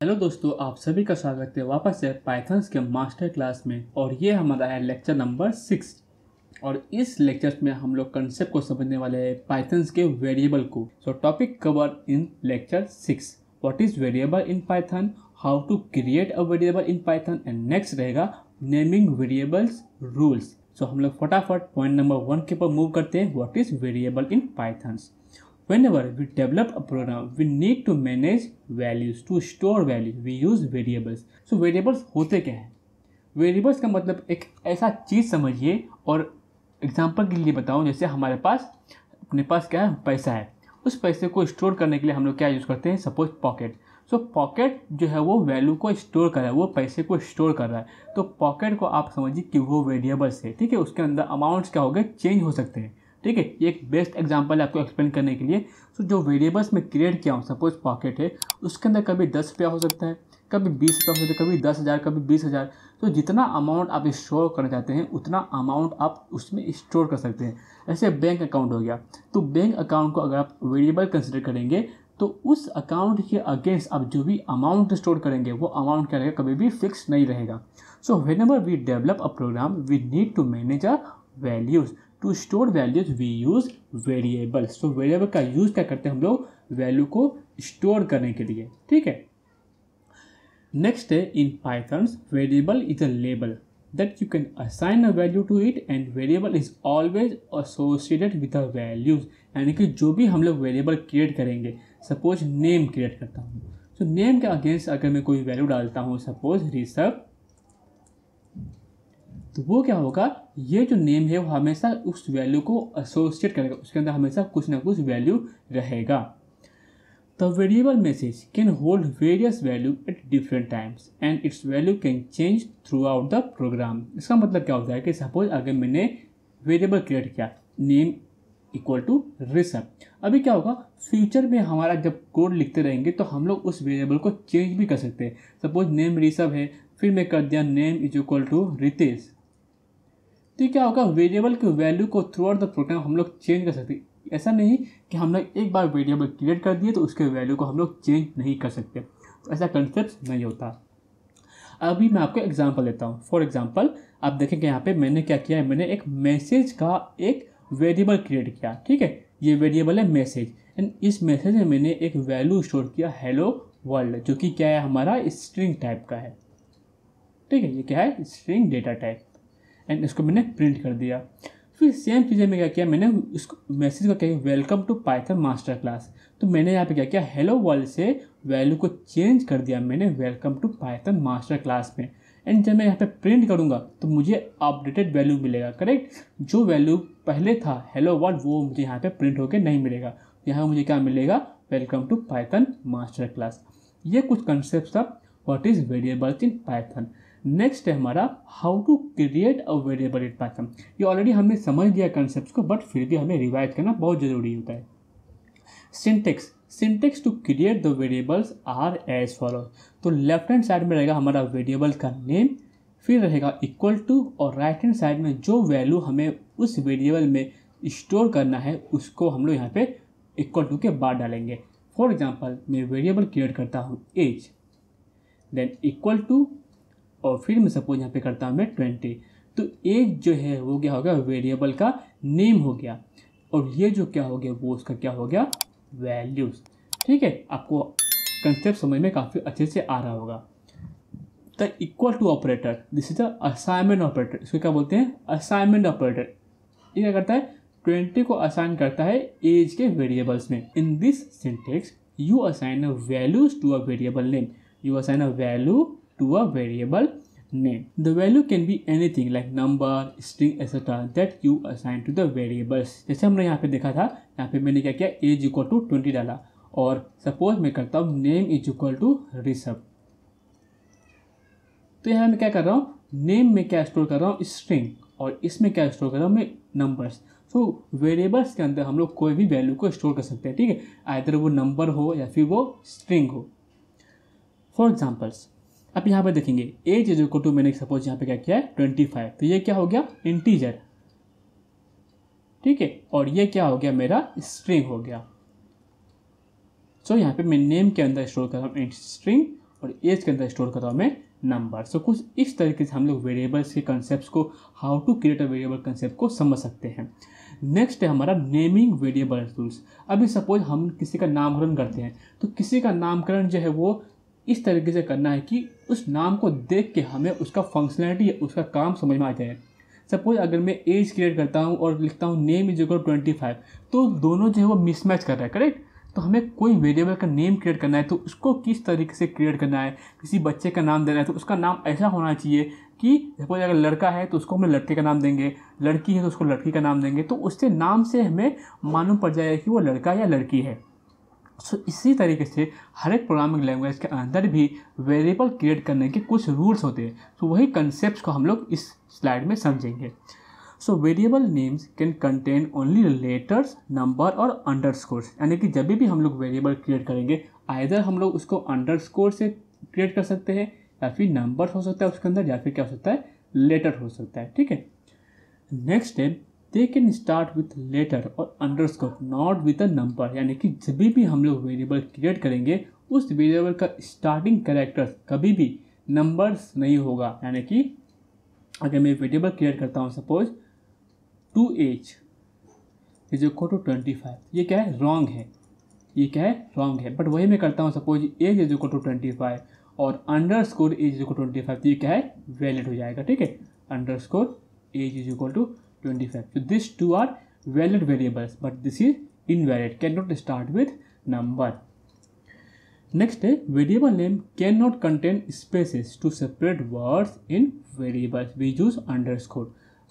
Hello दोस्तों आप सभी का स्वागत है वापस से पाइथन्स के मास्टर क्लास में और ये हमारा है लेक्चर नंबर सिक्स और इस लेक्चर में हम लोग कंसेप्ट को समझने वाले हैं पाइथन्स के वेरिएबल को so topic cover in lecture six what is variable in Python how to create a variable in Python and next रहेगा नेमिंग वेरिएबल्स रूल्स सो हम लोग फटाफट पॉइंट नंबर वन के ऊपर मूव करते हैं what is variable in Python's Whenever we develop a program, we need to manage values. To store values, we use variables. So variables होते क्या हैं वेरिएबल्स का मतलब एक ऐसा चीज़ समझिए और एग्जाम्पल के लिए बताऊँ जैसे हमारे पास अपने पास क्या है पैसा है उस पैसे को स्टोर करने के लिए हम लोग क्या यूज़ करते हैं सपोज पॉकेट सो पॉकेट जो है वो वैल्यू को स्टोर कर रहा है वो पैसे को स्टोर कर रहा है तो पॉकेट को आप समझिए कि वो वेरिएबल्स है ठीक है उसके अंदर अमाउंट्स क्या हो गए चेंज हो सकते हैं ठीक है ये एक बेस्ट एग्जांपल है आपको एक्सप्लेन करने के लिए सो जो वेरिएबल्स में क्रिएट किया हूँ सपोज पॉकेट है उसके अंदर कभी दस रुपया हो सकता है कभी बीस रुपया हो सकता है कभी दस हज़ार कभी बीस हज़ार तो जितना अमाउंट आप स्टोर करना चाहते हैं उतना अमाउंट आप उसमें स्टोर कर सकते हैं ऐसे बैंक अकाउंट हो गया तो बैंक अकाउंट को अगर आप वेरिएबल कंसिडर करेंगे तो उस अकाउंट के अगेंस्ट आप जो भी अमाउंट स्टोर करेंगे वो अमाउंट क्या रहेगा कभी भी फिक्स नहीं रहेगा so whenever we develop a program we need to manage a values to store values we use variables तो वेरिएबल का यूज़ क्या करते हैं हम लोग वैल्यू को स्टोर करने के लिए ठीक है नेक्स्ट है in Python's variable is a label that you can assign a value to it and variable is always associated with a values यानी कि जो भी हम लोग वेरिएबल क्रिएट करेंगे सपोज नेम क्रिएट करता हूँ सो नेम के अगेंस्ट अगर मैं कोई वैल्यू डालता हूँ सपोज रिसर्व तो वो क्या होगा ये जो नेम है वो हमेशा उस वैल्यू को एसोसिएट करेगा उसके अंदर हमेशा कुछ ना कुछ वैल्यू रहेगा the variable message can hold various value at different times and its value can change throughout the program इसका मतलब क्या होता है कि सपोज अगर मैंने वेरिएबल क्रिएट किया नेम इक्वल टू रिसप अभी क्या होगा फ्यूचर में हमारा जब कोड लिखते रहेंगे तो हम लोग उस वेरिएबल को चेंज भी कर सकते हैं सपोज नेम रिसप है फिर मैं कर दिया name is equal to Ritesh तो क्या होगा वेरिएबल के वैल्यू को थ्रू आउट द प्रोग्राम हम लोग चेंज कर सकते ऐसा नहीं कि हम लोग एक बार वेरिएबल क्रिएट कर दिए तो उसके वैल्यू को हम लोग चेंज नहीं कर सकते तो ऐसा कंसेप्ट नहीं होता अभी मैं आपको एग्जाम्पल देता हूँ फॉर एग्जाम्पल आप देखेंगे यहाँ पे मैंने क्या किया है मैंने एक मैसेज का एक वेरिएबल क्रिएट किया ठीक है ये वेरिएबल है मैसेज एंड इस मैसेज में मैंने एक वैल्यू स्टोर किया हेलो वर्ल्ड जो कि क्या है हमारा स्ट्रिंग टाइप का है ठीक है ये क्या है स्ट्रिंग डेटा टाइप एंड इसको मैंने प्रिंट कर दिया फिर सेम चीज़ें मैं क्या किया मैंने इसको मैसेज का क्या welcome to Python master class तो मैंने यहाँ पे क्या किया हेलो वर्ल्ड से वैल्यू को चेंज कर दिया मैंने welcome to Python master class में एंड जब मैं यहाँ पे प्रिंट करूँगा तो मुझे अपडेटेड वैल्यू मिलेगा करेक्ट जो वैल्यू पहले था हेलो वर्ल्ड वो मुझे यहाँ पर प्रिंट होकर नहीं मिलेगा यहाँ मुझे क्या मिलेगा welcome to Python master class ये कुछ कंसेप्ट था what is variables in Python next है हमारा how to create a variable in Python ये ऑलरेडी हमने समझ दिया कंसेप्ट को बट फिर भी हमें रिवाइज करना बहुत ज़रूरी होता है syntax syntax to create the variables are as follow तो लेफ्ट हैंड साइड में रहेगा हमारा वेरिएबल का नेम फिर रहेगा इक्वल टू और राइट हैंड साइड में जो वैल्यू हमें उस वेरिएबल में स्टोर करना है उसको हम लोग यहाँ पे इक्वल टू के बाद डालेंगे फॉर एग्जाम्पल मैं वेरिएबल क्रिएट करता हूँ एज देन इक्वल टू और फिर मैं सपोज यहाँ पे करता हूँ मैं ट्वेंटी तो एज जो है वो क्या हो गया वेरिएबल का नेम हो गया और ये जो क्या हो गया वो उसका क्या हो गया वैल्यूज़ ठीक है आपको कंसेप्ट समझ में काफ़ी अच्छे से आ रहा होगा the equal to operator this is the assignment operator इसको क्या बोलते हैं असाइनमेंट ऑपरेटर ये क्या करता है ट्वेंटी को असाइन करता है एज के वेरिएबल्स में in this syntax you assign a values to a variable name you assign a value to a variable name. The value can be anything like number, string, etc. that you assign to the variables. जैसे हमने यहाँ पे देखा था यहाँ पे मैंने क्या किया age equal to 20 डाला और सपोज मैं करता हूँ नेम इज इक्वल टू रिसप तो यहाँ मैं क्या कर रहा हूँ नेम में क्या स्टोर कर रहा हूँ स्ट्रिंग और इसमें क्या स्टोर कर रहा हूँ मैं नंबर्स सो वेरिएबल्स के अंदर हम लोग कोई भी वैल्यू को स्टोर कर सकते हैं ठीक है आइधर वो नंबर हो या फिर वो स्ट्रिंग हो फॉर एग्जाम्पल्स अब यहाँ पर देखेंगे एज इज इक्वल टू मैंने सपोज यहाँ पे क्या किया है ट्वेंटी फाइव तो ये क्या हो गया इंटीजर ठीक है और ये क्या हो गया मेरा स्ट्रिंग हो गया सो so, यहाँ पे मैं नेम के अंदर स्टोर कर रहा हूँ स्ट्रिंग और एज के अंदर स्टोर कर रहा हूँ मैं नंबर सो so, कुछ इस तरीके से हम लोग वेरिएबल्स के कंसेप्ट को how to create a variable concept को समझ सकते हैं नेक्स्ट है हमारा नेमिंग वेरिएबल रूल्स अभी सपोज हम किसी का नामकरण करते हैं तो किसी का नामकरण जो है वो इस तरीके से करना है कि उस नाम को देख के हमें उसका फंक्शनैलिटी उसका काम समझ में आ जाए सपोज अगर मैं एज क्रिएट करता हूँ और लिखता हूँ name is equal twenty five तो दोनों जो है वो मिसमैच कर रहा है करेक्ट तो हमें कोई वेरिएबल का नेम क्रिएट करना है तो उसको किस तरीके से क्रिएट करना है किसी बच्चे का नाम देना है तो उसका नाम ऐसा होना चाहिए कि सपोज अगर लड़का है तो उसको हमें लड़के का नाम देंगे लड़की है तो उसको लड़की का नाम देंगे तो उससे नाम से हमें मालूम पड़ जाएगा कि वो लड़का या लड़की है सो इसी तरीके से हर एक प्रोग्रामिंग लैंग्वेज के अंदर भी वेरिएबल क्रिएट करने के कुछ रूल्स होते हैं सो तो so, वही कंसेप्ट को हम लोग इस स्लाइड में समझेंगे so variable names can contain only letters number और अंडर यानी कि जब भी हम लोग वेरिएबल क्रिएट करेंगे आइधर हम लोग उसको अंडर से क्रिएट कर सकते हैं या फिर नंबर्स हो सकता है उसके अंदर या फिर क्या हो सकता है लेटर हो सकता है ठीक है नेक्स्ट है they can start with letter और underscore not with a number यानी कि जब भी हम लोग वेरिएबल क्रिएट करेंगे उस वेरिएबल का स्टार्टिंग करेक्टर कभी भी नंबर्स नहीं होगा यानी कि अगर मैं वेरिएबल क्रिएट करता हूँ suppose two H is equal to twenty five ये क्या है रॉन्ग है ये क्या है रॉन्ग है बट वही मैं करता हूँ suppose age is equal to twenty five और underscore age is to twenty five तो ये क्या है वैलिड हो जाएगा ठीक है underscore age is equal to 25 so these two are valid variables but this is invalid cannot start with number next है variable name cannot contain spaces to separate words in variables we use underscore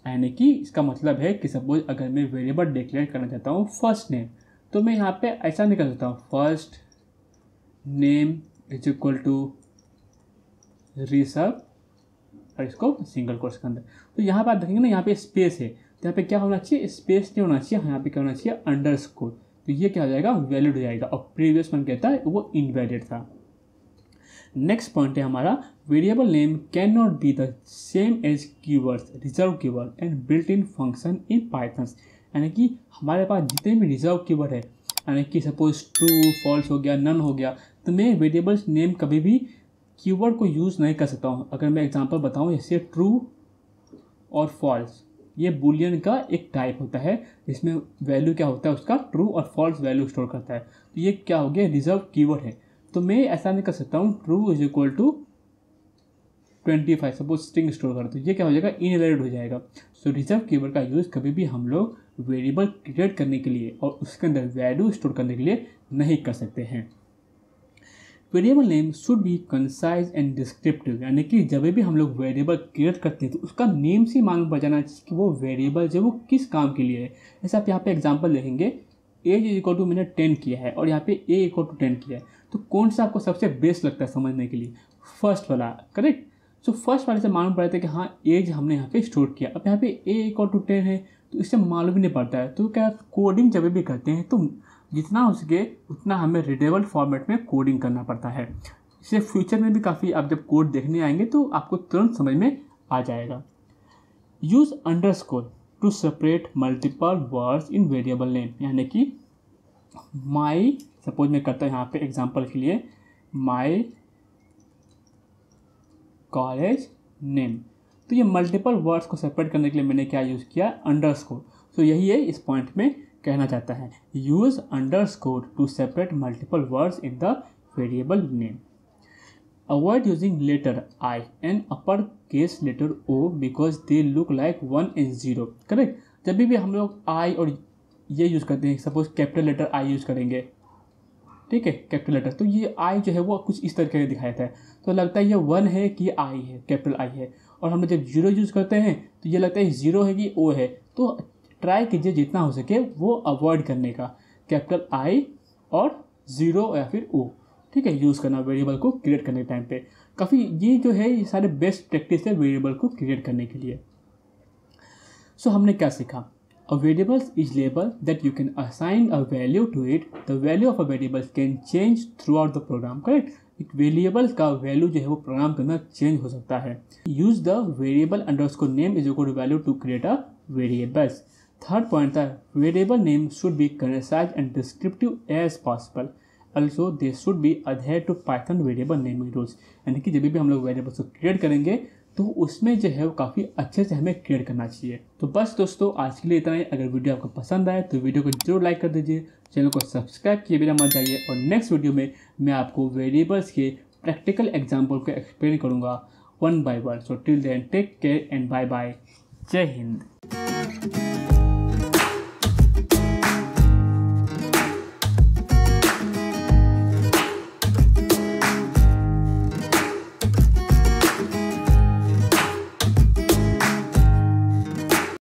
यानी कि इसका मतलब है कि suppose अगर मैं variable declare करना चाहता हूँ फर्स्ट नेम तो मैं यहाँ पे ऐसा निकल सकता हूँ first name is equal to रिसर्व और इसको सिंगल कोर्स के अंदर तो यहाँ पर आप देखेंगे ना यहाँ पे स्पेस है तो यहाँ पे क्या होना चाहिए स्पेस नहीं होना चाहिए हाँ, यहाँ पे क्या होना चाहिए अंडर स्कोर तो ये क्या हो जाएगा वैलिड हो जाएगा और प्रीवियस वन कहता है वो इनवैलिड था नेक्स्ट पॉइंट है हमारा variable name can not be the same as keywords reserve keyword and built in function in Python's यानी कि हमारे पास जितने भी रिजर्व कीवर्ड है यानी कि सपोज ट्रू फॉल्स हो गया नन हो गया तो मैं वेरिएबल्स नेम कभी भी कीवर्ड को यूज़ नहीं कर सकता हूँ अगर मैं एग्जांपल बताऊँ जैसे ट्रू और फॉल्स ये बुलियन का एक टाइप होता है जिसमें वैल्यू क्या होता है उसका ट्रू और फॉल्स वैल्यू स्टोर करता है तो ये क्या हो गया रिजर्व कीवर्ड है तो मैं ऐसा नहीं कर सकता हूँ true is equal to twenty five suppose string store कर दो ये क्या हो जाएगा इनवैलिड हो जाएगा सो रिजर्व कीवर्ड का यूज़ कभी भी हम लोग वेरिएबल क्रिएट करने के लिए और उसके अंदर वैल्यू स्टोर करने के लिए नहीं कर सकते हैं variable name should be concise and descriptive यानी कि जब भी हम लोग वेरिएबल क्रिएट करते हैं तो उसका नेम से मालूम पड़ जाना चाहिए कि वो वेरिएबल जो वो किस काम के लिए है जैसे आप यहाँ पे एग्जाम्पल देखेंगे एज इज इक्वल टू मैंने टेन किया है और यहाँ पे ए इक्वल टू टेन किया है तो कौन सा आपको सबसे बेस्ट लगता है समझने के लिए फर्स्ट वाला करेक्ट सो फर्स्ट वाले से मालूम पड़ता है कि हाँ एज हमने यहाँ पे स्टोर किया अब यहाँ पे ए इक्वल टू टेन है तो इससे मालूम ही नहीं पड़ता है तो क्या कोडिंग जब भी करते हैं तो जितना हो सके उतना हमें रिडेबल फॉर्मेट में कोडिंग करना पड़ता है इसे फ्यूचर में भी काफ़ी आप जब कोड देखने आएंगे तो आपको तुरंत समझ में आ जाएगा use underscore to separate multiple words in variable name यानी कि माई सपोज मैं करता हूँ यहाँ पे एग्जांपल के लिए माई कॉलेज नेम तो ये मल्टीपल वर्ड्स को सेपरेट करने के लिए मैंने क्या यूज़ किया अंडर स्कोर तो यही है इस पॉइंट में कहना चाहता है use underscore to separate multiple words in the variable name using letter I and upper case letter O because they look like one and zero correct जब भी हम लोग आई और ये यूज़ करते हैं suppose capital letter I use करेंगे ठीक है कैपिटल लेटर तो ये आई जो है वो कुछ इस तरीके से दिखाया था तो लगता है ये वन है कि आई है कैपिटल आई है और हम लोग जब जीरो यूज़ करते हैं तो ये लगता है ज़ीरो है कि ओ है तो ट्राई कीजिए जितना हो सके वो अवॉइड करने का कैपिटल आई और ज़ीरो या फिर ओ ठीक है यूज़ करना वेरिएबल को क्रिएट करने टाइम पे काफ़ी ये जो है ये सारे बेस्ट प्रैक्टिस है वेरिएबल को क्रिएट करने के लिए सो so, हमने क्या सीखा variables is label that you can assign a value to it the value of a a can change throughout the program correct एक वेरिएबल का वैल्यू जो है वो प्रोग्राम के अंदर चेंज हो सकता है यूज द वेरिएबल अंडर उसको name is a good value to create a variables third point था variable name should be concise and descriptive as possible also they should be adhere to Python variable name rules यानी कि जब भी हम लोग variables को create करेंगे तो उसमें जो है वो काफ़ी अच्छे से हमें क्रिएट करना चाहिए तो बस दोस्तों आज के लिए इतना ही अगर वीडियो आपको पसंद आए तो वीडियो को जरूर लाइक कर दीजिए चैनल को सब्सक्राइब किए बिना मत जाइए और नेक्स्ट वीडियो में मैं आपको वेरिएबल्स के प्रैक्टिकल एग्जाम्पल को एक्सप्लेन करूँगा one by one so till then take care and bye bye Jai Hind